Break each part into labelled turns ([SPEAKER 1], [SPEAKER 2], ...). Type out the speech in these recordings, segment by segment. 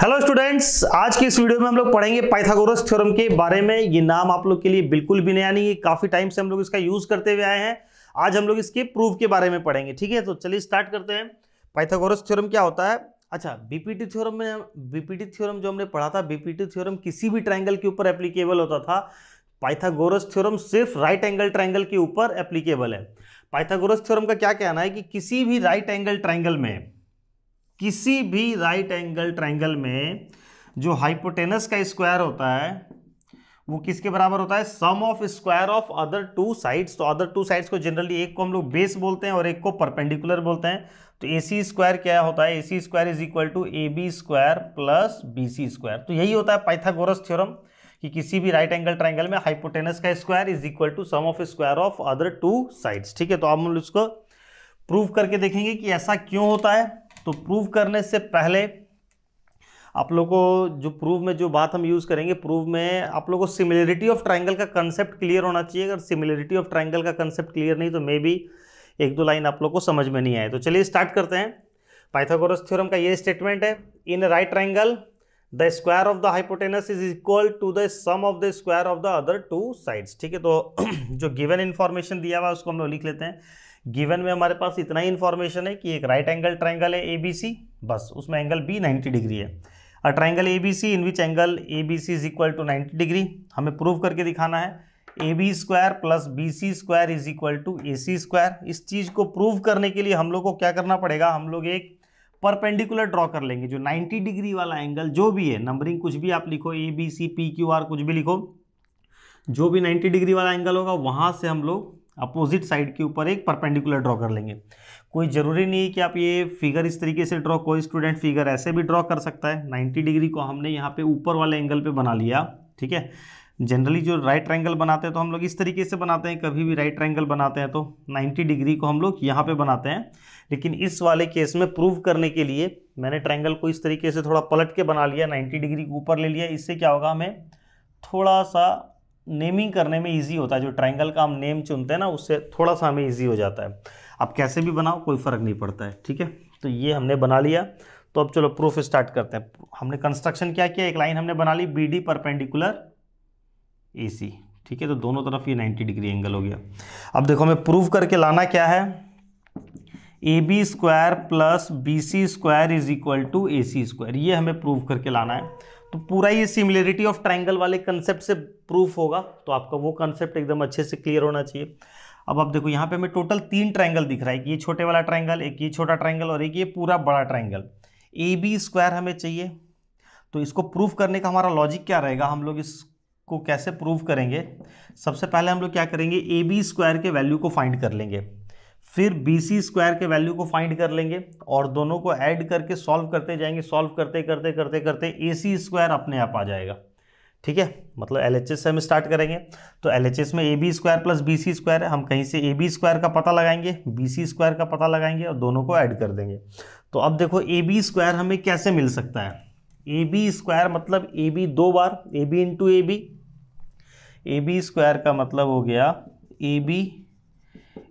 [SPEAKER 1] hello students आज की इस वीडियो में हम लोग पढ़ेंगे पाइथागोरस थ्योरम के बारे में ये नाम आप लोग के लिए बिल्कुल भी नया नहीं है काफ़ी टाइम से हम लोग इसका यूज़ करते हुए आए हैं आज हम लोग इसके प्रूफ के बारे में पढ़ेंगे ठीक है तो चलिए स्टार्ट करते हैं पाइथागोरस थ्योरम क्या होता है अच्छा बीपीटी थ्योरम में बीपीटी थ्योरम जो हमने पढ़ा था बीपीटी थ्योरम किसी भी ट्राइंगल के ऊपर एप्लीकेबल होता था पाइथागोरस थ्योरम सिर्फ राइट एंगल ट्राइंगल के ऊपर एप्लीकेबल है पाइथागोरस थ्योरम का क्या कहना है कि किसी भी राइट एंगल ट्राइंगल में किसी भी राइट एंगल ट्राइंगल में जो हाइपोटेनस का स्क्वायर होता है वो किसके बराबर होता है sum of square of other two sides तो अदर टू साइड्स को जनरली एक को हम लोग बेस बोलते हैं और एक को परपेंडिकुलर बोलते हैं तो ए सी स्क्वायर क्या होता है A C square is equal to A B square plus B C square तो यही होता है पाइथागोरस थ्योरम कि किसी भी राइट एंगल ट्राइंगल में हाइपोटेनस का square is equal to sum of square of other two sides ठीक है तो आप हम इसको प्रूव करके देखेंगे कि ऐसा क्यों होता है तो प्रूव करने से पहले आप लोगों को जो प्रूव में जो बात हम यूज़ करेंगे प्रूव में आप लोगों को सिमिलरिटी ऑफ ट्राइंगल का कंसेप्ट क्लियर होना चाहिए अगर सिमिलरिटी ऑफ ट्राइंगल का कंसेप्ट क्लियर नहीं तो मे बी एक दो लाइन आप लोग को समझ में नहीं आए तो चलिए स्टार्ट करते हैं पाइथागोरस थ्योरम का ये स्टेटमेंट है in right triangle the square of the hypotenuse is equal to the sum of the square of the other two sides ठीक है तो जो गिवन इन्फॉर्मेशन दिया हुआ उसको हम लोग लिख लेते हैं गिवन में हमारे पास इतना ही इन्फॉर्मेशन है कि एक राइट एंगल ट्राइंगल है ए बी सी बस उसमें एंगल बी नाइन्टी डिग्री है और triangle A B C in which angle A B C is equal to ninety degree हमें प्रूव करके दिखाना है A B square plus B C square is equal to A C square इस चीज़ को prove करने के लिए हम लोग को क्या करना पड़ेगा हम लोग एक परपेंडिकुलर ड्रॉ कर लेंगे जो 90 डिग्री वाला एंगल जो भी है नंबरिंग कुछ भी आप लिखो A B C P Q R कुछ भी लिखो जो भी 90 डिग्री वाला एंगल होगा वहाँ से हम लोग अपोजिट साइड के ऊपर एक परपेंडिकुलर ड्रॉ कर लेंगे कोई ज़रूरी नहीं है कि आप ये फिगर इस तरीके से ड्रॉ कोई स्टूडेंट फिगर ऐसे भी ड्रॉ कर सकता है 90 डिग्री को हमने यहाँ पे ऊपर वाले एंगल पे बना लिया ठीक है जनरली जो राइट ट्रायंगल बनाते हैं तो हम लोग इस तरीके से बनाते हैं कभी भी राइट ट्रैंगल बनाते हैं तो नाइन्टी डिग्री को हम लोग यहाँ पे बनाते हैं लेकिन इस वाले केस में प्रूव करने के लिए मैंने ट्रैंगल को इस तरीके से थोड़ा पलट के बना लिया नाइन्टी डिग्री को ऊपर ले लिया इससे क्या होगा हमें थोड़ा सा नेमिंग करने में ईजी होता है जो ट्राइंगल का हम नेम चुनते हैं ना उससे थोड़ा सा हमें ईजी हो जाता है अब कैसे भी बनाओ कोई फ़र्क नहीं पड़ता है ठीक है तो ये हमने बना लिया तो अब चलो प्रूफ स्टार्ट करते हैं हमने कंस्ट्रक्शन क्या किया एक लाइन हमने बना ली B D perpendicular A C ठीक है तो दोनों तरफ ये 90 डिग्री एंगल हो गया अब देखो हमें प्रूफ करके लाना क्या है A B square plus B C square is equal to A C square ये हमें प्रूव करके लाना है तो पूरा ये सिमिलरिटी ऑफ ट्राइंगल वाले कंसेप्ट से प्रूफ होगा तो आपका वो कंसेप्ट एकदम अच्छे से क्लियर होना चाहिए अब आप देखो यहाँ पे हमें टोटल तीन ट्राइंगल दिख रहा है एक ये छोटे वाला ट्राइंगल एक ये छोटा ट्राइंगल और एक ये पूरा बड़ा ट्राइंगल ए बी स्क्वायर हमें चाहिए तो इसको प्रूफ करने का हमारा लॉजिक क्या रहेगा हम लोग इसको कैसे प्रूफ करेंगे सबसे पहले हम लोग क्या करेंगे ए बी स्क्वायर के वैल्यू को फाइंड कर लेंगे फिर बी सी स्क्वायर के वैल्यू को फाइंड कर लेंगे और दोनों को ऐड करके सॉल्व करते जाएंगे सॉल्व करते करते करते करते ए सी स्क्वायर अपने आप आ जाएगा ठीक है मतलब एल एच एस से हम स्टार्ट करेंगे तो एल एच एस में A B square plus B C square है हम कहीं से ए बी स्क्वायर का पता लगाएंगे बी सी स्क्वायर का पता लगाएंगे और दोनों को ऐड कर देंगे तो अब देखो ए बी स्क्वायर हमें कैसे मिल सकता है ए बी स्क्वायर मतलब ए बी दो बार A B into A B A B square का मतलब हो गया A B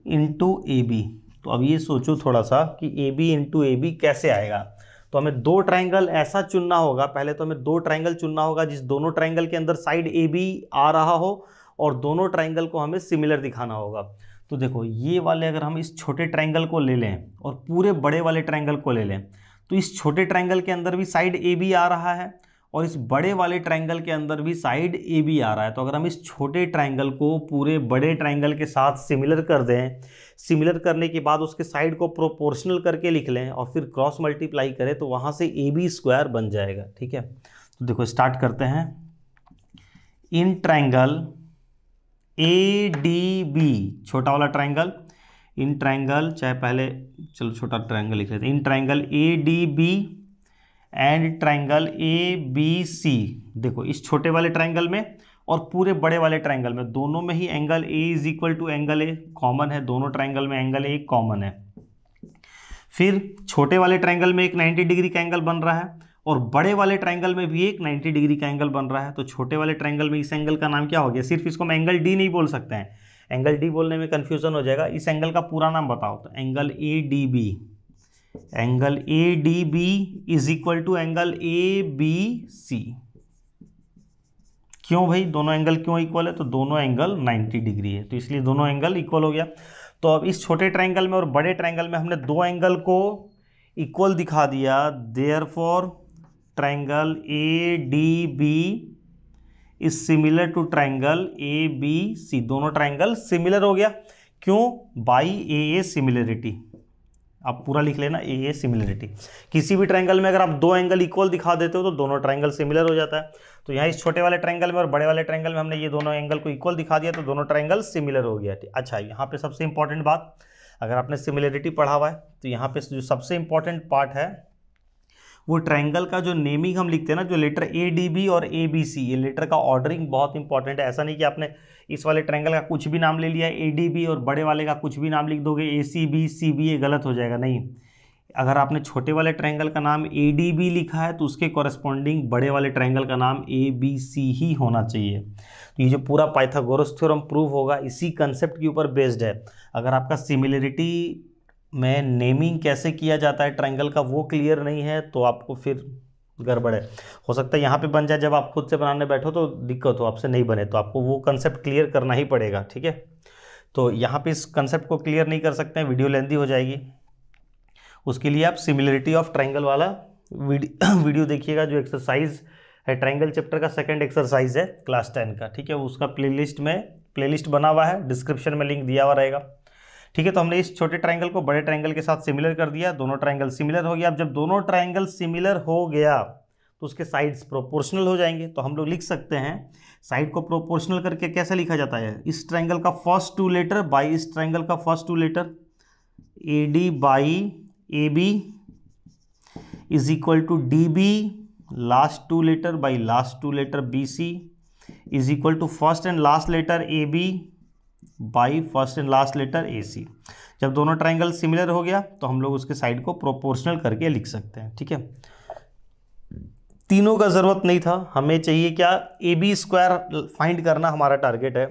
[SPEAKER 1] into A B तो अब ये सोचो थोड़ा सा कि A B into A B कैसे आएगा तो हमें दो ट्राइंगल ऐसा चुनना होगा पहले तो हमें दो ट्राइंगल चुनना होगा जिस दोनों ट्राइंगल के अंदर साइड ए बी आ रहा हो और दोनों ट्राइंगल को हमें सिमिलर दिखाना होगा तो देखो ये वाले अगर हम इस छोटे ट्राइंगल को ले लें और पूरे बड़े वाले ट्राइंगल को ले लें तो इस छोटे ट्राइंगल के अंदर भी साइड ए बी आ रहा है और इस बड़े वाले ट्राइंगल के अंदर भी साइड ए बी आ रहा है तो अगर हम इस छोटे ट्राइंगल को पूरे बड़े ट्राइंगल के साथ सिमिलर कर दें सिमिलर करने के बाद उसके साइड को प्रोपोर्शनल करके लिख लें और फिर क्रॉस मल्टीप्लाई करें तो वहाँ से ए बी स्क्वायर बन जाएगा ठीक है तो देखो स्टार्ट करते हैं in triangle A D B छोटा वाला ट्राइंगल इन ट्राइंगल चाहे पहले चलो छोटा ट्राइंगल लिख लेते हैं in triangle A D B and triangle A B C देखो इस छोटे वाले ट्राइंगल में और पूरे बड़े वाले ट्राइंगल में दोनों में ही angle A is equal to angle A common है दोनों ट्राइंगल में एंगल ए कॉमन है फिर छोटे वाले ट्राइंगल में एक 90 डिग्री का एंगल बन रहा है और बड़े वाले ट्राइंगल में भी एक 90 डिग्री का एंगल बन रहा है तो छोटे वाले ट्राइंगल में इस एंगल का नाम क्या हो गया सिर्फ इसको हम एंगल डी नहीं बोल सकते हैं एंगल डी बोलने में कन्फ्यूजन हो जाएगा इस एंगल का पूरा नाम बताओ तो angle A D B angle A D B is equal to angle A B C क्यों भाई दोनों एंगल क्यों इक्वल है तो दोनों एंगल 90 डिग्री है तो इसलिए दोनों एंगल इक्वल हो गया तो अब इस छोटे ट्राइंगल में और बड़े ट्राइंगल में हमने दो एंगल को इक्वल दिखा दिया there for triangle A D B is similar to triangle A B C दोनों ट्राइंगल सिमिलर हो गया क्यों बाई ए ए सिमिलरिटी आप पूरा लिख लेना ए ए सिमिलरिटी किसी भी ट्रायंगल में अगर आप दो एंगल इक्वल दिखा देते हो तो दोनों ट्रायंगल सिमिलर हो जाता है तो यहाँ इस छोटे वाले ट्रायंगल में और बड़े वाले ट्रायंगल में हमने ये दोनों एंगल को इक्वल दिखा दिया तो दोनों ट्रायंगल सिमिलर हो गया अच्छा यहाँ पे सबसे इंपॉर्टेंट बात अगर आपने सिमिलरिटी पढ़ा हुआ है तो यहाँ पे जो सबसे इंपॉर्टेंट पार्ट है वो ट्रायंगल का जो नेमिंग हम लिखते हैं ना जो लेटर ए डी बी और ए बी सी ये लेटर का ऑर्डरिंग बहुत इंपॉर्टेंट है ऐसा नहीं कि आपने इस वाले ट्रायंगल का कुछ भी नाम ले लिया ए डी बी और बड़े वाले का कुछ भी नाम लिख दोगे ए सी बी सी बी ये गलत हो जाएगा नहीं अगर आपने छोटे वाले ट्रायंगल का नाम ए डी बी लिखा है तो उसके कॉरेस्पॉन्डिंग बड़े वाले ट्रायंगल का नाम ए बी सी ही होना चाहिए तो ये जो पूरा पाइथागोरस थ्योरम प्रूव होगा इसी कंसेप्ट के ऊपर बेस्ड है अगर आपका सिमिलरिटी में नेमिंग कैसे किया जाता है ट्रायंगल का वो क्लियर नहीं है तो आपको फिर गड़बड़ है हो सकता है यहाँ पे बन जाए जब आप खुद से बनाने बैठो तो दिक्कत हो आपसे नहीं बने तो आपको वो कंसेप्ट क्लियर करना ही पड़ेगा ठीक है तो यहाँ पे इस कंसेप्ट को क्लियर नहीं कर सकते हैं वीडियो लेंदी हो जाएगी उसके लिए आप सिमिलरिटी ऑफ ट्राइंगल वाला वीडियो देखिएगा जो एक्सरसाइज है ट्राइंगल चैप्टर का सेकेंड एक्सरसाइज है क्लास टेन का ठीक है उसका प्ले में प्लेलिस्ट बना हुआ है डिस्क्रिप्शन में लिंक दिया हुआ रहेगा ठीक है तो हमने इस छोटे ट्राइंगल को बड़े ट्राइंगल के साथ सिमिलर कर दिया दोनों ट्राइंगल सिमिलर हो गया अब जब दोनों ट्राइंगल सिमिलर हो गया तो उसके साइड्स प्रोपोर्शनल हो जाएंगे तो हम लोग लिख सकते हैं साइड को प्रोपोर्शनल करके कैसे लिखा जाता है इस ट्राइंगल का फर्स्ट टू लेटर बाई इस ट्राइंगल का first two letter A D by A B is equal to D B last two letter by last two letter B C is equal to first and last letter A B by first and last letter A C जब दोनों triangle similar हो गया तो हम लोग उसके side को proportional करके लिख सकते हैं ठीक है तीनों का ज़रूरत नहीं था हमें चाहिए क्या ए बी स्क्वायर फाइंड करना हमारा टारगेट है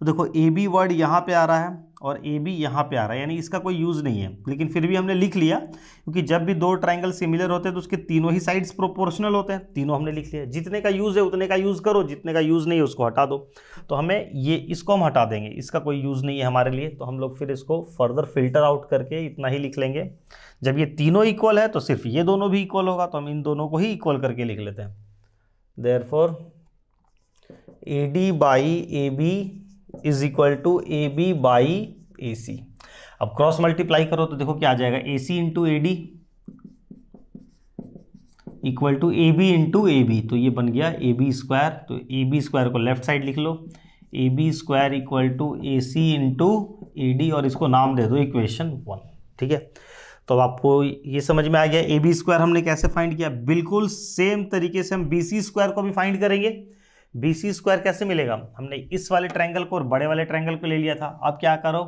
[SPEAKER 1] तो देखो ए बी वर्ड यहाँ पे आ रहा है और ए बी यहाँ पे आ रहा है यानी इसका कोई यूज़ नहीं है लेकिन फिर भी हमने लिख लिया क्योंकि जब भी दो ट्राइंगल सिमिलर होते हैं तो उसके तीनों ही साइड्स प्रोपोर्शनल होते हैं तीनों हमने लिख लिया जितने का यूज़ है उतने का यूज़ करो जितने का यूज़ नहीं है उसको हटा दो तो हमें ये इसको हम हटा देंगे इसका कोई यूज़ नहीं है हमारे लिए तो हम लोग फिर इसको फर्दर फिल्टर आउट करके इतना ही लिख लेंगे जब ये तीनों इक्वल है तो सिर्फ ये दोनों भी इक्वल होगा तो हम इन दोनों को ही इक्वल करके लिख लेते हैं therefore A D by A B is equal to A B by A C अब क्रॉस मल्टीप्लाई करो तो देखो क्या आ जाएगा A C into A D equal to A B into A B तो ये बन गया ए बी स्क्वायर तो ए बी स्क्वायर को लेफ्ट साइड लिख लो A B square equal to A C into A D और इसको नाम दे दो इक्वेशन वन ठीक है तो अब आपको ये समझ में आ गया ए बी स्क्वायर हमने कैसे फाइंड किया बिल्कुल सेम तरीके से हम बी सी स्क्वायर को भी फाइंड करेंगे बी सी स्क्वायर कैसे मिलेगा हमने इस वाले ट्रायंगल को और बड़े वाले ट्रायंगल को ले लिया था अब क्या करो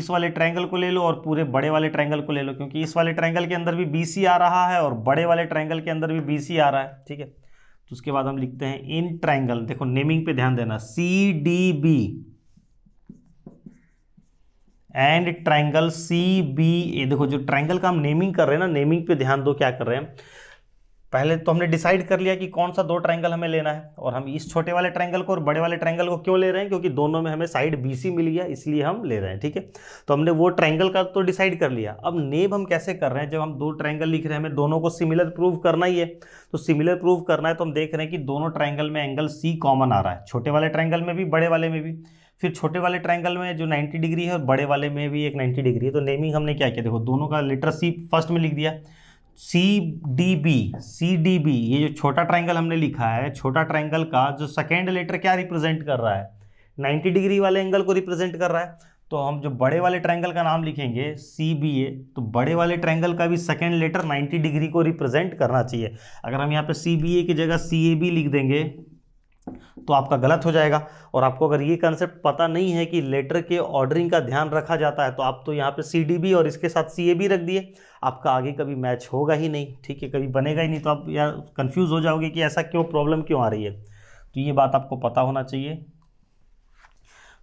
[SPEAKER 1] इस वाले ट्रायंगल को ले लो और पूरे बड़े वाले ट्रायंगल को ले लो क्योंकि इस वाले ट्रायंगल के अंदर भी बी आ रहा है और बड़े वाले ट्रायंगल के अंदर भी बी आ रहा है ठीक है तो उसके बाद हम लिखते हैं इन ट्राइंगल देखो नेमिंग पे ध्यान देना C D B and triangle C B A देखो जो ट्राइंगल का हम नेमिंग कर रहे हैं ना नेमिंग पे ध्यान दो क्या कर रहे हैं पहले तो हमने डिसाइड कर लिया कि कौन सा दो ट्रायंगल हमें लेना है और हम इस छोटे वाले ट्रायंगल को और बड़े वाले ट्रायंगल को क्यों ले रहे हैं क्योंकि दोनों में हमें साइड सी मिली है इसलिए हम ले रहे हैं ठीक है तो हमने वो ट्रायंगल का तो डिसाइड कर लिया अब नेब हम कैसे कर रहे हैं जब हम दो ट्रायंगल लिख रहे हैं हमें दोनों को सिमिलर प्रूव करना ही है तो सिमिलर प्रूव करना है तो हम देख रहे हैं कि दोनों ट्राइंगल में एंगल सी कॉमन आ रहा है छोटे वाले ट्राइंगल में भी बड़े वाले में भी फिर छोटे वाले ट्राइंगल में जो 90 डिग्री है और बड़े वाले में भी एक 90 डिग्री है तो नेमिंग हमने क्या किया देखो दोनों का लेटर सी फर्स्ट में लिख दिया C D B C D B ये जो छोटा ट्राइंगल हमने लिखा है छोटा ट्राइंगल का जो सेकेंड लेटर क्या रिप्रेजेंट कर रहा है 90 डिग्री वाले एंगल को रिप्रेजेंट कर रहा है तो हम जो बड़े वाले ट्राइंगल का नाम लिखेंगे सी बी ए तो बड़े वाले ट्राइंगल का भी सेकेंड लेटर 90 डिग्री को रिप्रेजेंट करना चाहिए अगर हम यहाँ पे सी बी ए की जगह सी ए बी लिख देंगे तो आपका गलत हो जाएगा और आपको अगर ये कंसेप्ट पता नहीं है कि लेटर के ऑर्डरिंग का ध्यान रखा जाता है तो आप तो यहाँ पे सी डी बी और इसके साथ सी ए बी रख दिए आपका आगे कभी मैच होगा ही नहीं ठीक है कभी बनेगा ही नहीं तो आप यार कंफ्यूज हो जाओगे कि ऐसा क्यों प्रॉब्लम क्यों आ रही है तो ये बात आपको पता होना चाहिए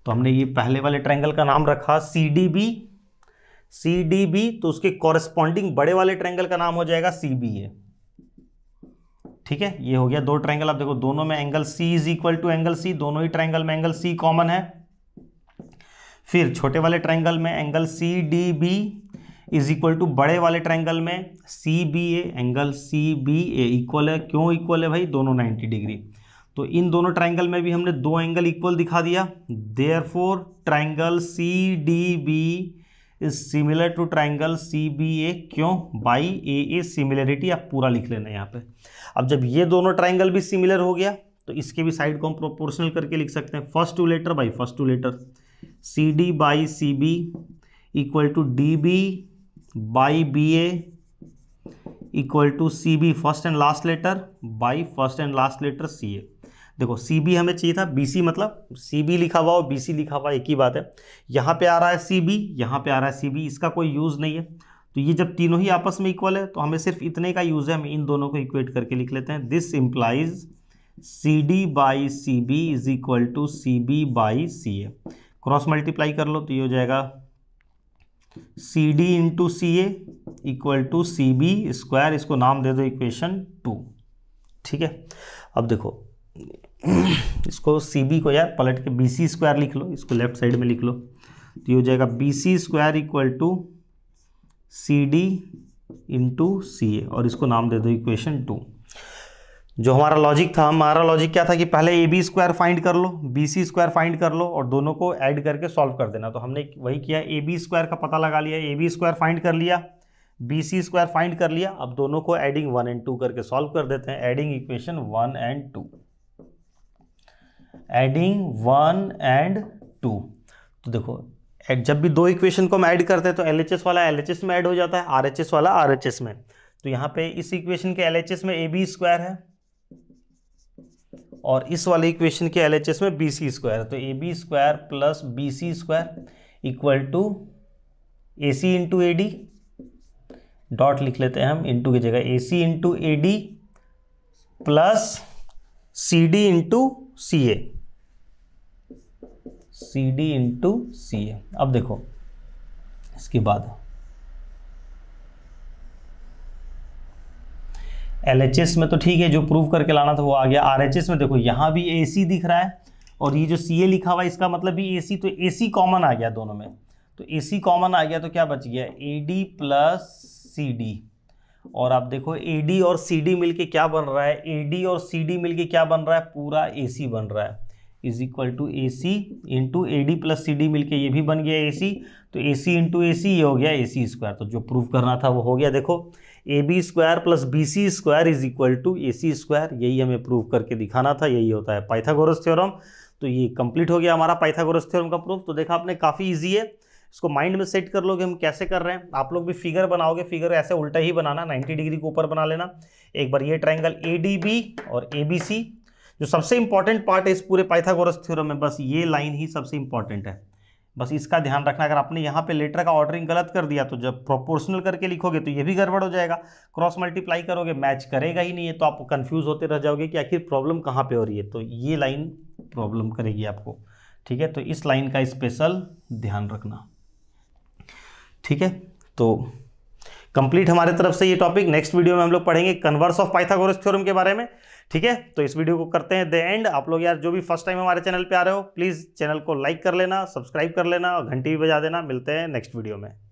[SPEAKER 1] तो हमने ये पहले वाले ट्रैंगल का नाम रखा C D B C D B तो उसके कॉरेस्पॉन्डिंग बड़े वाले ट्रैंगल का नाम हो जाएगा सी बी ए ठीक है ये हो गया दो ट्राइंगल आप देखो दोनों में angle C is equal to angle C दोनों ही ट्राइंगल में एंगल सी कॉमन है फिर छोटे वाले ट्राइंगल में angle C D B is equal to बड़े वाले ट्राइंगल में C B A angle C B A equal है क्यों इक्वल है भाई दोनों नाइन्टी डिग्री तो इन दोनों ट्राइंगल में भी हमने दो एंगल इक्वल दिखा दिया therefore triangle C D B is similar to triangle C B A क्यों बाई ए ए सिमिलरिटी आप पूरा लिख लेना यहाँ पे अब जब ये दोनों ट्राइंगल भी सिमिलर हो गया तो इसके भी साइड को हम प्रोपोर्शनल करके लिख सकते हैं first two letter by first two letter C D by C B equal to D B by B A equal to C B first and last letter by first and last letter C A देखो C B हमें चाहिए था B C मतलब C B लिखा हुआ और B C लिखा हुआ एक ही बात है यहाँ पे आ रहा है सी बी यहाँ पे आ रहा है सी बी इसका कोई यूज़ नहीं है तो ये जब तीनों ही आपस में इक्वल है तो हमें सिर्फ इतने का यूज़ है हम इन दोनों को इक्वेट करके लिख लेते हैं this implies C D by C B is equal to C B by C A cross multiply कर लो तो ये हो जाएगा C D into C A equal to C B square इसको नाम दे दो इक्वेशन टू ठीक है अब देखो इसको सी बी को यार पलट के बी सी स्क्वायर लिख लो इसको लेफ्ट साइड में लिख लो तो ये हो जाएगा B C square equal to C D into C A और इसको नाम दे दो इक्वेशन टू जो हमारा लॉजिक था हमारा लॉजिक क्या था कि पहले ए बी स्क्वायर फाइंड कर लो बी सी स्क्वायर फाइंड कर लो और दोनों को ऐड करके सॉल्व कर देना तो हमने वही किया ए बी स्क्वायर का पता लगा लिया ए बी स्क्वायर फाइंड कर लिया बी सी स्क्वायर फाइंड कर लिया अब दोनों को एडिंग वन एंड टू करके सॉल्व कर देते हैं adding equation one and two adding one and two तो देखो जब भी दो इक्वेशन को हम ऐड करते हैं तो एल वाला एल में ऐड हो जाता है आर वाला आर में तो यहाँ पे इस इक्वेशन के एल में ए बी स्क्वायर है और इस वाले इक्वेशन के एल में बी सी स्क्वायर तो A B square plus B C square equal to A C into A D dot लिख लेते हैं हम इंटू की जगह A C into A D plus C D into C A C D into C A अब देखो इसके बाद एल एच एस में तो ठीक है जो प्रूव करके लाना था वो आ गया आर एच एस में देखो यहां भी ए सी दिख रहा है और ये जो सी ए लिखा हुआ है इसका मतलब भी ए सी तो ए सी कॉमन आ गया दोनों में तो ए सी कॉमन आ गया तो क्या बच गया A D plus C D और आप देखो ए डी और सी डी मिलके क्या बन रहा है ए डी और सी डी मिलके क्या बन रहा है पूरा ए सी बन रहा है is equal to A C into A D plus C D मिलके ये भी बन गया ए सी तो ए सी इंटू ए सी ये हो गया ए सी स्क्वायर तो जो प्रूव करना था वो हो गया देखो A B square plus B C square is equal to A C square यही हमें प्रूव करके दिखाना था यही होता है पाइथागोरस थ्योरम तो ये कंप्लीट हो गया हमारा पाइथागोरस थ्योरम का प्रूफ तो देखा आपने काफ़ी ईजी है इसको माइंड में सेट कर लोगे हम कैसे कर रहे हैं आप लोग भी फिगर बनाओगे फिगर ऐसे उल्टा ही बनाना 90 डिग्री के ऊपर बना लेना एक बार ये ट्राइंगल ए और ए जो सबसे इंपॉर्टेंट पार्ट है इस पूरे पाइथागोरस थ्योरम में बस ये लाइन ही सबसे इंपॉर्टेंट है बस इसका ध्यान रखना अगर आपने यहाँ पे लेटर का ऑर्डरिंग गलत कर दिया तो जब प्रोपोर्शनल करके लिखोगे तो ये भी गड़बड़ हो जाएगा क्रॉस मल्टीप्लाई करोगे मैच करेगा ही नहीं है तो आप कंफ्यूज होते रह जाओगे कि आखिर प्रॉब्लम कहाँ पे हो रही है तो ये लाइन प्रॉब्लम करेगी आपको ठीक है तो इस लाइन का स्पेशल ध्यान रखना ठीक है तो कंप्लीट हमारे तरफ से ये टॉपिक नेक्स्ट वीडियो में हम लोग पढ़ेंगे कन्वर्स ऑफ पाइथागोरस थ्योरम के बारे में ठीक है तो इस वीडियो को करते हैं द एंड आप लोग यार जो भी फर्स्ट टाइम हमारे चैनल पे आ रहे हो प्लीज़ चैनल को लाइक कर लेना सब्सक्राइब कर लेना और घंटी भी बजा देना मिलते हैं नेक्स्ट वीडियो में